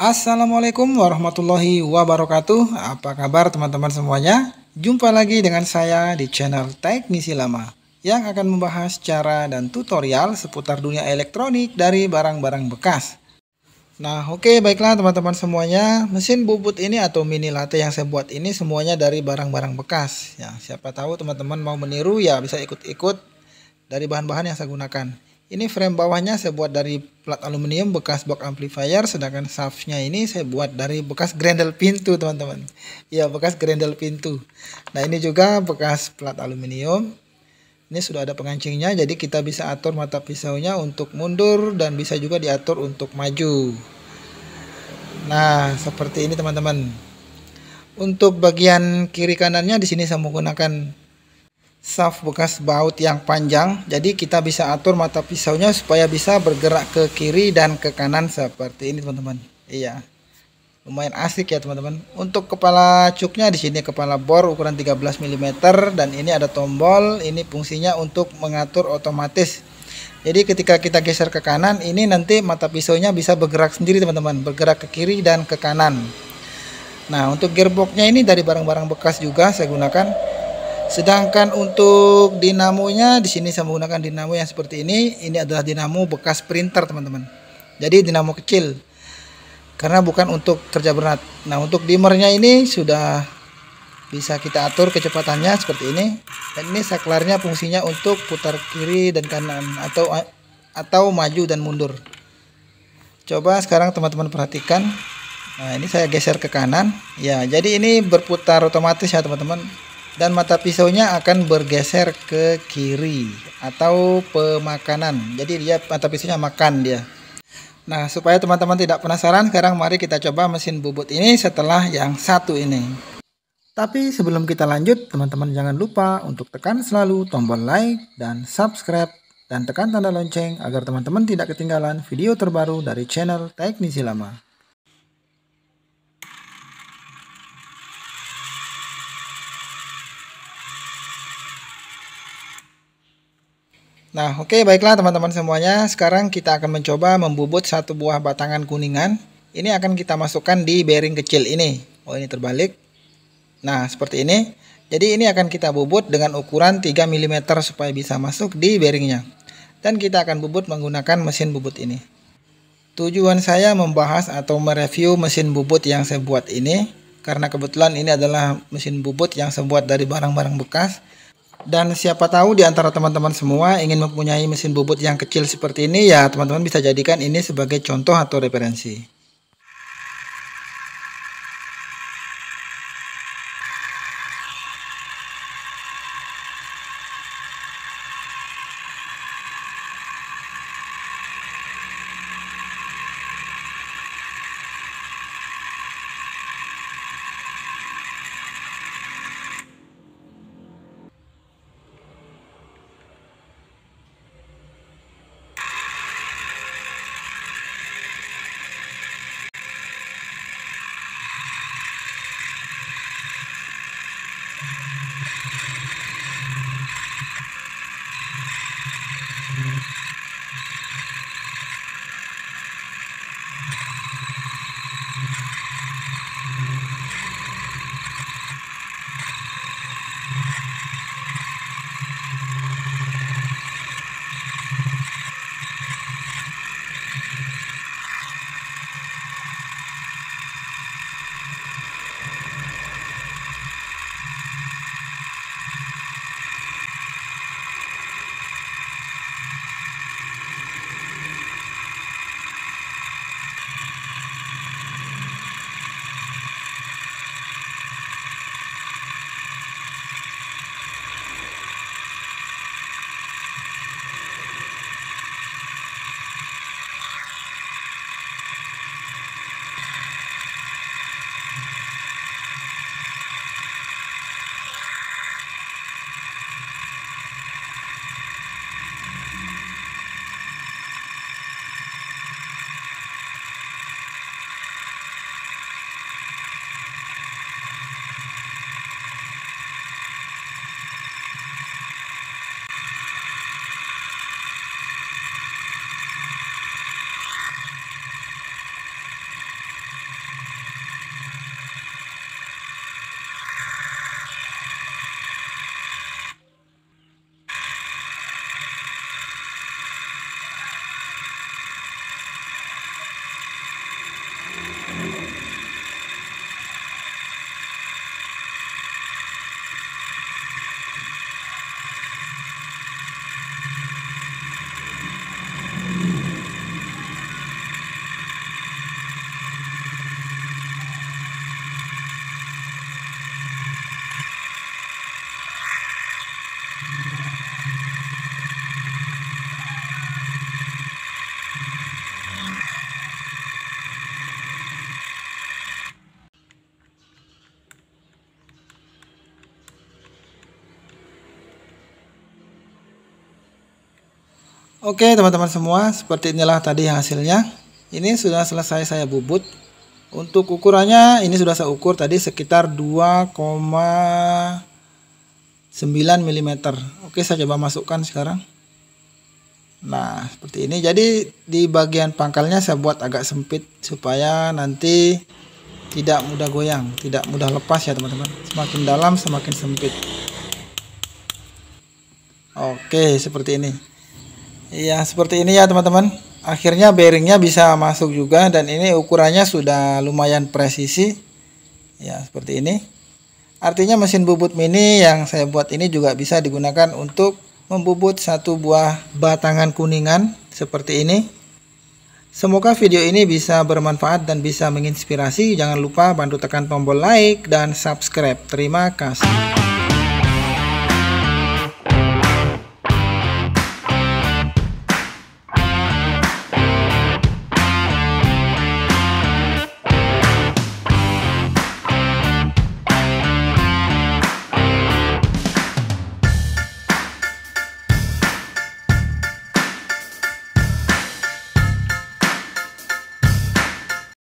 Assalamualaikum warahmatullahi wabarakatuh Apa kabar teman-teman semuanya? Jumpa lagi dengan saya di channel Teknisi Lama Yang akan membahas cara dan tutorial seputar dunia elektronik dari barang-barang bekas Nah oke okay, baiklah teman-teman semuanya Mesin bubut ini atau mini latte yang saya buat ini semuanya dari barang-barang bekas ya Siapa tahu teman-teman mau meniru ya bisa ikut-ikut dari bahan-bahan yang saya gunakan ini frame bawahnya saya buat dari plat aluminium bekas box amplifier, sedangkan shaftnya ini saya buat dari bekas grendel pintu, teman-teman. Ya, bekas grendel pintu. Nah, ini juga bekas plat aluminium. Ini sudah ada pengancingnya, jadi kita bisa atur mata pisaunya untuk mundur dan bisa juga diatur untuk maju. Nah, seperti ini teman-teman. Untuk bagian kiri kanannya di sini saya menggunakan Saf bekas baut yang panjang jadi kita bisa atur mata pisaunya supaya bisa bergerak ke kiri dan ke kanan seperti ini teman-teman iya lumayan asik ya teman-teman untuk kepala cuknya di sini kepala bor ukuran 13 mm dan ini ada tombol ini fungsinya untuk mengatur otomatis jadi ketika kita geser ke kanan ini nanti mata pisaunya bisa bergerak sendiri teman-teman bergerak ke kiri dan ke kanan nah untuk gearboxnya ini dari barang-barang bekas juga saya gunakan Sedangkan untuk dinamonya di sini saya menggunakan dinamo yang seperti ini. Ini adalah dinamo bekas printer, teman-teman. Jadi dinamo kecil. Karena bukan untuk kerja berat. Nah, untuk dimernya ini sudah bisa kita atur kecepatannya seperti ini. Dan ini saklarnya fungsinya untuk putar kiri dan kanan atau atau maju dan mundur. Coba sekarang teman-teman perhatikan. Nah, ini saya geser ke kanan. Ya, jadi ini berputar otomatis ya, teman-teman dan mata pisaunya akan bergeser ke kiri atau pemakanan. Jadi dia mata pisaunya makan dia. Nah, supaya teman-teman tidak penasaran, sekarang mari kita coba mesin bubut ini setelah yang satu ini. Tapi sebelum kita lanjut, teman-teman jangan lupa untuk tekan selalu tombol like dan subscribe dan tekan tanda lonceng agar teman-teman tidak ketinggalan video terbaru dari channel Teknisi Lama. Nah, oke okay, baiklah teman-teman semuanya. Sekarang kita akan mencoba membubut satu buah batangan kuningan. Ini akan kita masukkan di bearing kecil ini. Oh, ini terbalik. Nah, seperti ini. Jadi ini akan kita bubut dengan ukuran 3 mm supaya bisa masuk di bearingnya. Dan kita akan bubut menggunakan mesin bubut ini. Tujuan saya membahas atau mereview mesin bubut yang saya buat ini karena kebetulan ini adalah mesin bubut yang saya buat dari barang-barang bekas dan siapa tahu di antara teman-teman semua ingin mempunyai mesin bubut yang kecil seperti ini ya teman-teman bisa jadikan ini sebagai contoh atau referensi. Oke teman-teman semua seperti inilah tadi hasilnya Ini sudah selesai saya bubut Untuk ukurannya ini sudah saya ukur tadi sekitar 9 mm oke saya coba masukkan sekarang nah seperti ini jadi di bagian pangkalnya saya buat agak sempit supaya nanti tidak mudah goyang tidak mudah lepas ya teman-teman semakin dalam semakin sempit oke seperti ini iya seperti ini ya teman-teman akhirnya bearingnya bisa masuk juga dan ini ukurannya sudah lumayan presisi ya seperti ini Artinya mesin bubut mini yang saya buat ini juga bisa digunakan untuk membubut satu buah batangan kuningan seperti ini. Semoga video ini bisa bermanfaat dan bisa menginspirasi. Jangan lupa bantu tekan tombol like dan subscribe. Terima kasih.